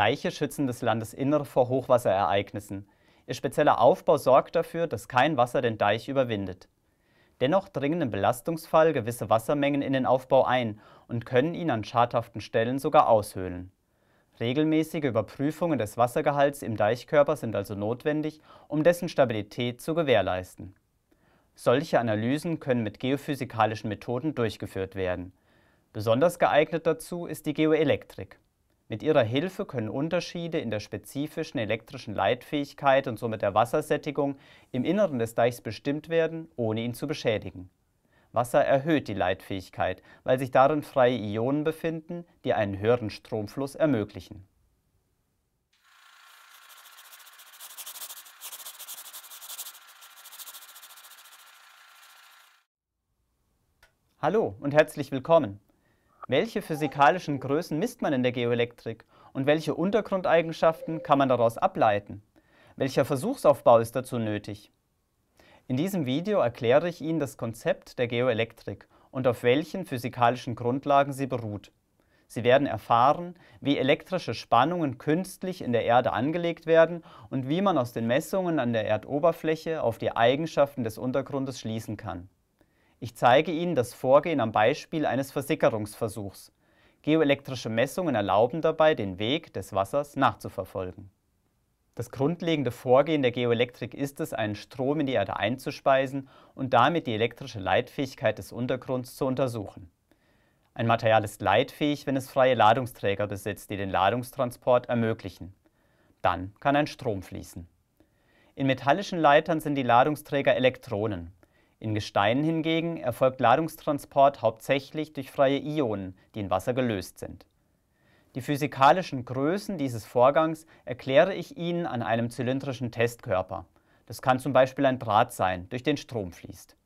Deiche schützen das Landesinnere vor Hochwasserereignissen. Ihr spezieller Aufbau sorgt dafür, dass kein Wasser den Deich überwindet. Dennoch dringen im Belastungsfall gewisse Wassermengen in den Aufbau ein und können ihn an schadhaften Stellen sogar aushöhlen. Regelmäßige Überprüfungen des Wassergehalts im Deichkörper sind also notwendig, um dessen Stabilität zu gewährleisten. Solche Analysen können mit geophysikalischen Methoden durchgeführt werden. Besonders geeignet dazu ist die Geoelektrik. Mit ihrer Hilfe können Unterschiede in der spezifischen elektrischen Leitfähigkeit und somit der Wassersättigung im Inneren des Deichs bestimmt werden, ohne ihn zu beschädigen. Wasser erhöht die Leitfähigkeit, weil sich darin freie Ionen befinden, die einen höheren Stromfluss ermöglichen. Hallo und herzlich willkommen. Welche physikalischen Größen misst man in der Geoelektrik und welche Untergrundeigenschaften kann man daraus ableiten? Welcher Versuchsaufbau ist dazu nötig? In diesem Video erkläre ich Ihnen das Konzept der Geoelektrik und auf welchen physikalischen Grundlagen sie beruht. Sie werden erfahren, wie elektrische Spannungen künstlich in der Erde angelegt werden und wie man aus den Messungen an der Erdoberfläche auf die Eigenschaften des Untergrundes schließen kann. Ich zeige Ihnen das Vorgehen am Beispiel eines Versickerungsversuchs. Geoelektrische Messungen erlauben dabei, den Weg des Wassers nachzuverfolgen. Das grundlegende Vorgehen der Geoelektrik ist es, einen Strom in die Erde einzuspeisen und damit die elektrische Leitfähigkeit des Untergrunds zu untersuchen. Ein Material ist leitfähig, wenn es freie Ladungsträger besitzt, die den Ladungstransport ermöglichen. Dann kann ein Strom fließen. In metallischen Leitern sind die Ladungsträger Elektronen. In Gesteinen hingegen erfolgt Ladungstransport hauptsächlich durch freie Ionen, die in Wasser gelöst sind. Die physikalischen Größen dieses Vorgangs erkläre ich Ihnen an einem zylindrischen Testkörper. Das kann zum Beispiel ein Draht sein, durch den Strom fließt.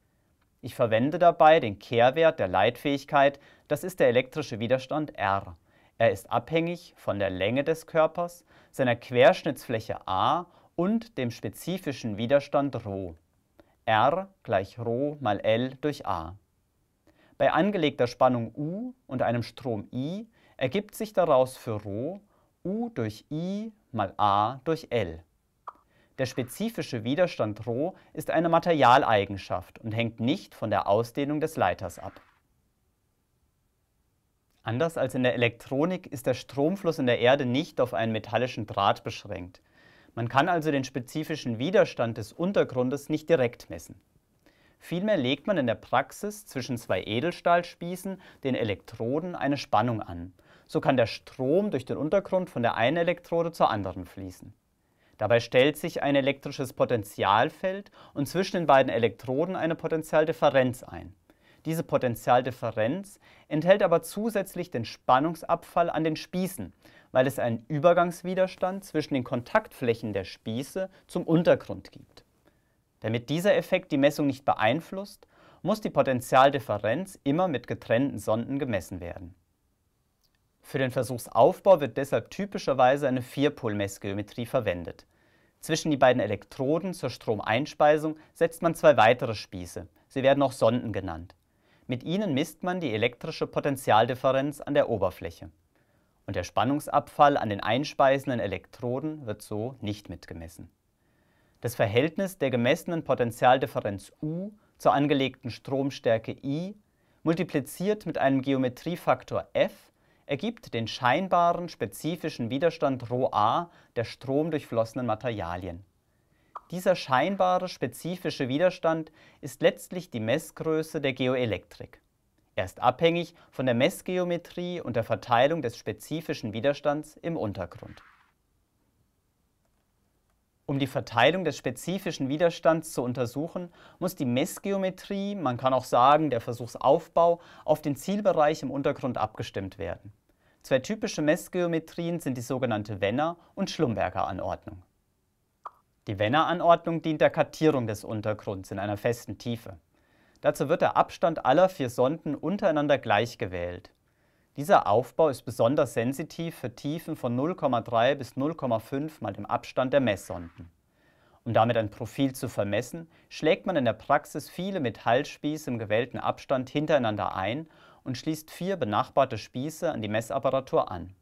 Ich verwende dabei den Kehrwert der Leitfähigkeit, das ist der elektrische Widerstand R. Er ist abhängig von der Länge des Körpers, seiner Querschnittsfläche a und dem spezifischen Widerstand ρ. R gleich ρ mal L durch A. Bei angelegter Spannung U und einem Strom I ergibt sich daraus für ρ U durch I mal A durch L. Der spezifische Widerstand ρ ist eine Materialeigenschaft und hängt nicht von der Ausdehnung des Leiters ab. Anders als in der Elektronik ist der Stromfluss in der Erde nicht auf einen metallischen Draht beschränkt. Man kann also den spezifischen Widerstand des Untergrundes nicht direkt messen. Vielmehr legt man in der Praxis zwischen zwei Edelstahlspießen den Elektroden eine Spannung an. So kann der Strom durch den Untergrund von der einen Elektrode zur anderen fließen. Dabei stellt sich ein elektrisches Potentialfeld und zwischen den beiden Elektroden eine Potentialdifferenz ein. Diese Potentialdifferenz enthält aber zusätzlich den Spannungsabfall an den Spießen, weil es einen Übergangswiderstand zwischen den Kontaktflächen der Spieße zum Untergrund gibt. Damit dieser Effekt die Messung nicht beeinflusst, muss die Potentialdifferenz immer mit getrennten Sonden gemessen werden. Für den Versuchsaufbau wird deshalb typischerweise eine Vierpol-Messgeometrie verwendet. Zwischen die beiden Elektroden zur Stromeinspeisung setzt man zwei weitere Spieße. Sie werden auch Sonden genannt. Mit ihnen misst man die elektrische Potentialdifferenz an der Oberfläche und der Spannungsabfall an den einspeisenden Elektroden wird so nicht mitgemessen. Das Verhältnis der gemessenen Potentialdifferenz U zur angelegten Stromstärke I multipliziert mit einem Geometriefaktor F ergibt den scheinbaren spezifischen Widerstand ρA der stromdurchflossenen Materialien. Dieser scheinbare spezifische Widerstand ist letztlich die Messgröße der Geoelektrik. Er ist abhängig von der Messgeometrie und der Verteilung des spezifischen Widerstands im Untergrund. Um die Verteilung des spezifischen Widerstands zu untersuchen, muss die Messgeometrie, man kann auch sagen der Versuchsaufbau, auf den Zielbereich im Untergrund abgestimmt werden. Zwei typische Messgeometrien sind die sogenannte Wenner- und Schlumberger-Anordnung. Die Wenner-Anordnung dient der Kartierung des Untergrunds in einer festen Tiefe. Dazu wird der Abstand aller vier Sonden untereinander gleich gewählt. Dieser Aufbau ist besonders sensitiv für Tiefen von 0,3 bis 0,5 mal dem Abstand der Messsonden. Um damit ein Profil zu vermessen, schlägt man in der Praxis viele Metallspieße im gewählten Abstand hintereinander ein und schließt vier benachbarte Spieße an die Messapparatur an.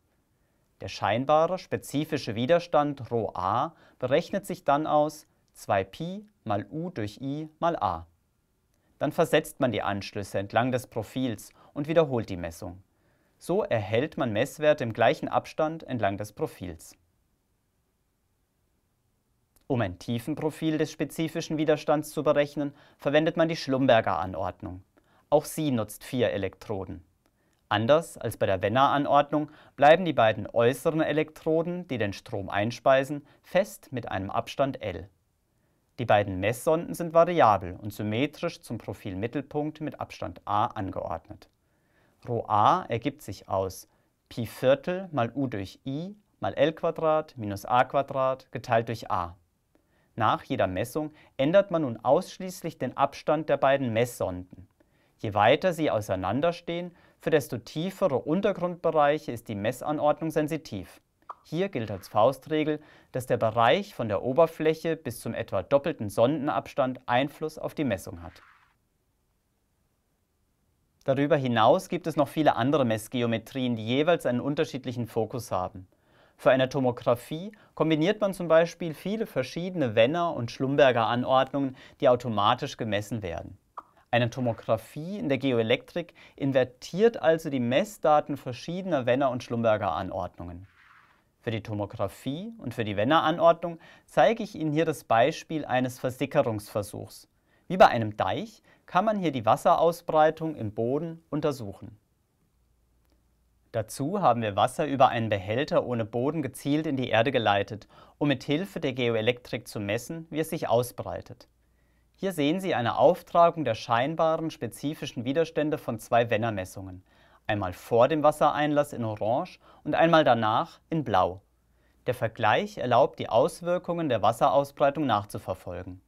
Der scheinbare spezifische Widerstand ρA berechnet sich dann aus 2pi mal U durch I mal A. Dann versetzt man die Anschlüsse entlang des Profils und wiederholt die Messung. So erhält man Messwerte im gleichen Abstand entlang des Profils. Um ein Tiefenprofil des spezifischen Widerstands zu berechnen, verwendet man die Schlumberger Anordnung. Auch sie nutzt vier Elektroden. Anders als bei der Wenner-Anordnung bleiben die beiden äußeren Elektroden, die den Strom einspeisen, fest mit einem Abstand L. Die beiden Messsonden sind variabel und symmetrisch zum Profilmittelpunkt mit Abstand a angeordnet. Rho a ergibt sich aus Pi Viertel mal u durch i mal L Quadrat minus a Quadrat geteilt durch a. Nach jeder Messung ändert man nun ausschließlich den Abstand der beiden Messsonden. Je weiter sie auseinanderstehen, für desto tiefere Untergrundbereiche ist die Messanordnung sensitiv. Hier gilt als Faustregel, dass der Bereich von der Oberfläche bis zum etwa doppelten Sondenabstand Einfluss auf die Messung hat. Darüber hinaus gibt es noch viele andere Messgeometrien, die jeweils einen unterschiedlichen Fokus haben. Für eine Tomographie kombiniert man zum Beispiel viele verschiedene Wenner- und Schlumberger Anordnungen, die automatisch gemessen werden. Eine Tomographie in der Geoelektrik invertiert also die Messdaten verschiedener Wenner- und Schlumberger Anordnungen. Für die Tomographie und für die Wenner-Anordnung zeige ich Ihnen hier das Beispiel eines Versickerungsversuchs. Wie bei einem Deich kann man hier die Wasserausbreitung im Boden untersuchen. Dazu haben wir Wasser über einen Behälter ohne Boden gezielt in die Erde geleitet, um mit Hilfe der Geoelektrik zu messen, wie es sich ausbreitet. Hier sehen Sie eine Auftragung der scheinbaren spezifischen Widerstände von zwei Wenner-Messungen einmal vor dem Wassereinlass in orange und einmal danach in blau. Der Vergleich erlaubt, die Auswirkungen der Wasserausbreitung nachzuverfolgen.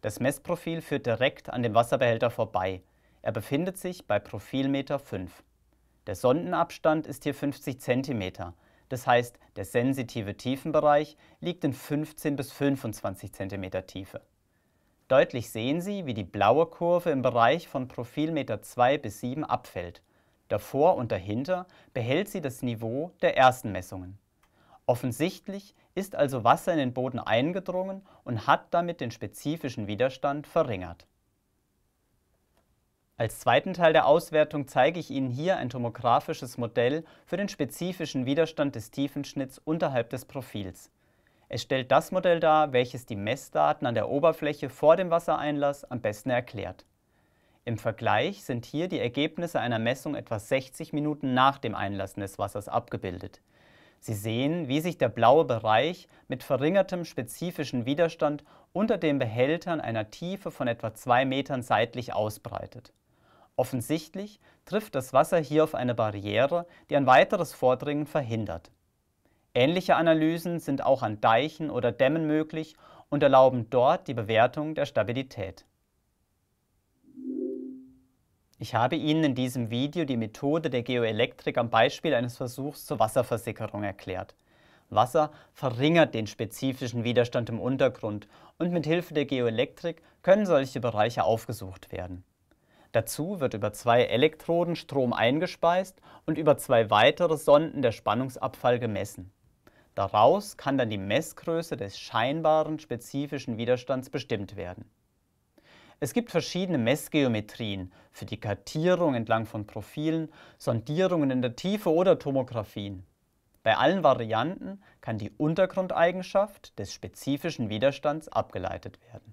Das Messprofil führt direkt an dem Wasserbehälter vorbei. Er befindet sich bei Profilmeter 5. Der Sondenabstand ist hier 50 cm, das heißt, der sensitive Tiefenbereich liegt in 15 bis 25 cm Tiefe. Deutlich sehen Sie, wie die blaue Kurve im Bereich von Profilmeter 2 bis 7 abfällt davor und dahinter behält sie das Niveau der ersten Messungen. Offensichtlich ist also Wasser in den Boden eingedrungen und hat damit den spezifischen Widerstand verringert. Als zweiten Teil der Auswertung zeige ich Ihnen hier ein tomografisches Modell für den spezifischen Widerstand des Tiefenschnitts unterhalb des Profils. Es stellt das Modell dar, welches die Messdaten an der Oberfläche vor dem Wassereinlass am besten erklärt. Im Vergleich sind hier die Ergebnisse einer Messung etwa 60 Minuten nach dem Einlassen des Wassers abgebildet. Sie sehen, wie sich der blaue Bereich mit verringertem spezifischen Widerstand unter den Behältern einer Tiefe von etwa 2 Metern seitlich ausbreitet. Offensichtlich trifft das Wasser hier auf eine Barriere, die ein weiteres Vordringen verhindert. Ähnliche Analysen sind auch an Deichen oder Dämmen möglich und erlauben dort die Bewertung der Stabilität. Ich habe Ihnen in diesem Video die Methode der Geoelektrik am Beispiel eines Versuchs zur Wasserversickerung erklärt. Wasser verringert den spezifischen Widerstand im Untergrund und mit Hilfe der Geoelektrik können solche Bereiche aufgesucht werden. Dazu wird über zwei Elektroden Strom eingespeist und über zwei weitere Sonden der Spannungsabfall gemessen. Daraus kann dann die Messgröße des scheinbaren spezifischen Widerstands bestimmt werden. Es gibt verschiedene Messgeometrien für die Kartierung entlang von Profilen, Sondierungen in der Tiefe oder Tomographien. Bei allen Varianten kann die Untergrundeigenschaft des spezifischen Widerstands abgeleitet werden.